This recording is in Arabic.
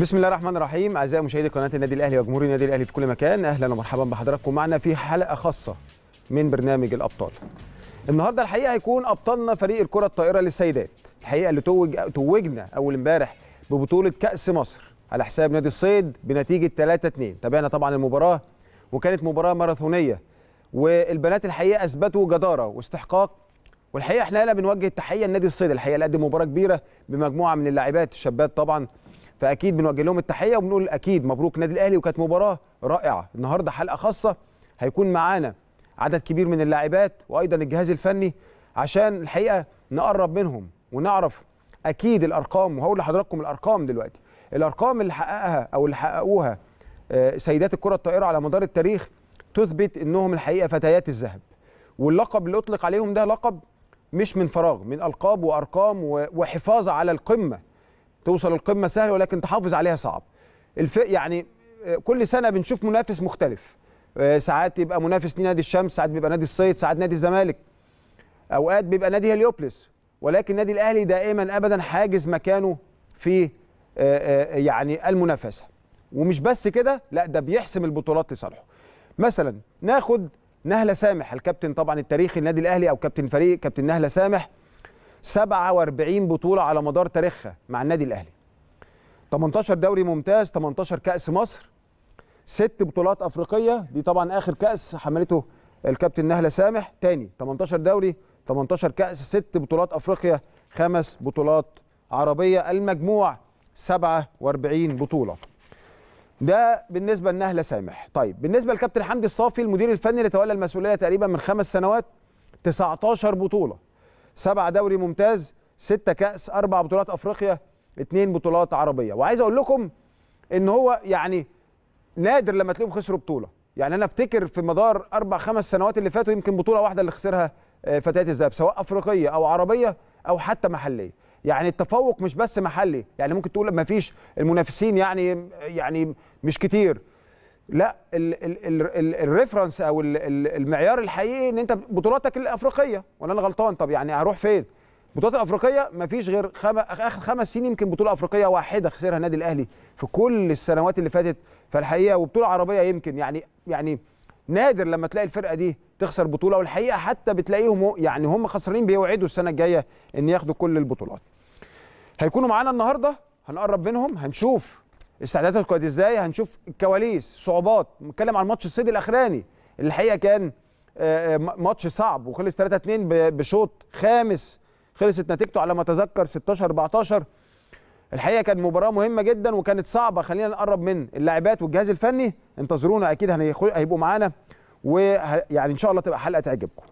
بسم الله الرحمن الرحيم اعزائي مشاهدي قناه النادي الاهلي وجمهور النادي الاهلي في كل مكان اهلا ومرحبا بحضراتكم معنا في حلقه خاصه من برنامج الابطال النهارده الحقيقه هيكون ابطالنا فريق الكره الطائره للسيدات الحقيقه اللي توج توجنا اول امبارح ببطوله كاس مصر على حساب نادي الصيد بنتيجه 3 2 تابعنا طبعا المباراه وكانت مباراه ماراثونيه والبنات الحقيقه اثبتوا جداره واستحقاق والحقيقه احنا هنا بنوجه التحيه لنادي الصيد الحقيقه اللي قدم مباراه كبيره بمجموعه من اللاعبات الشابات طبعا فاكيد بنوجه لهم التحيه وبنقول اكيد مبروك النادي الاهلي وكانت مباراه رائعه النهارده حلقه خاصه هيكون معانا عدد كبير من اللاعبات وايضا الجهاز الفني عشان الحقيقه نقرب منهم ونعرف اكيد الارقام وهقول لحضراتكم الارقام دلوقتي الارقام اللي حققها او اللي حققوها آه، سيدات الكره الطائره على مدار التاريخ تثبت انهم الحقيقه فتيات الذهب واللقب اللي اطلق عليهم ده لقب مش من فراغ من القاب وارقام وحفاظ على القمه توصل القمه سهل ولكن تحافظ عليها صعب الفئ يعني كل سنه بنشوف منافس مختلف آه، ساعات يبقى منافس لنادي الشمس ساعات بيبقى نادي الصيد ساعات نادي الزمالك اوقات بيبقى نادي هليوبلس ولكن النادي الاهلي دائما ابدا حاجز مكانه في آه، آه، يعني المنافسه ومش بس كده لا ده بيحسم البطولات لصالحه مثلا ناخد نهله سامح الكابتن طبعا التاريخي النادي الاهلي او كابتن فريق كابتن نهله سامح 47 بطوله على مدار تاريخها مع النادي الاهلي 18 دوري ممتاز 18 كاس مصر ست بطولات افريقيه دي طبعا اخر كاس حملته الكابتن نهله سامح تاني 18 دوري 18 كاس ست بطولات افريقيا خمس بطولات عربيه المجموع 47 بطوله ده بالنسبه لنهله سامح طيب بالنسبه لكابتن حمدي الصافي المدير الفني اللي تولى المسؤوليه تقريبا من خمس سنوات 19 بطوله سبعة دوري ممتاز ستة كأس أربع بطولات أفريقيا اتنين بطولات عربية وعايز أقول لكم إن هو يعني نادر لما تلاقيهم خسروا بطولة يعني أنا أفتكر في مدار أربع خمس سنوات اللي فاتوا يمكن بطولة واحدة اللي خسرها آه، فتيات الذهب سواء أفريقية أو عربية أو حتى محلية يعني التفوق مش بس محلي يعني ممكن تقول ما فيش المنافسين يعني يعني مش كتير لا الريفرنس او المعيار الحقيقي ان انت بطولاتك الافريقيه ولا انا غلطان طب يعني هروح فين البطولات الافريقيه ما فيش غير خم... اخر خمس سنين يمكن بطوله افريقيه واحده خسرها النادي الاهلي في كل السنوات اللي فاتت فالحقيقه وبطوله عربيه يمكن يعني يعني نادر لما تلاقي الفرقه دي تخسر بطوله والحقيقه حتى بتلاقيهم يعني هم خسرانين بيوعدوا السنه الجايه ان ياخدوا كل البطولات هيكونوا معانا النهارده هنقرب منهم هنشوف استعداداتها كانت ازاي هنشوف الكواليس صعوبات نتكلم عن ماتش الصيد الاخراني اللي الحقيقه كان آه، آه، ماتش صعب وخلص 3 2 بشوط خامس خلصت نتيجته على ما اتذكر 16 14 الحقيقه كانت مباراه مهمه جدا وكانت صعبه خلينا نقرب من اللاعبات والجهاز الفني انتظرونا اكيد هيبقوا معانا ويعني ان شاء الله تبقى حلقه تعجبكم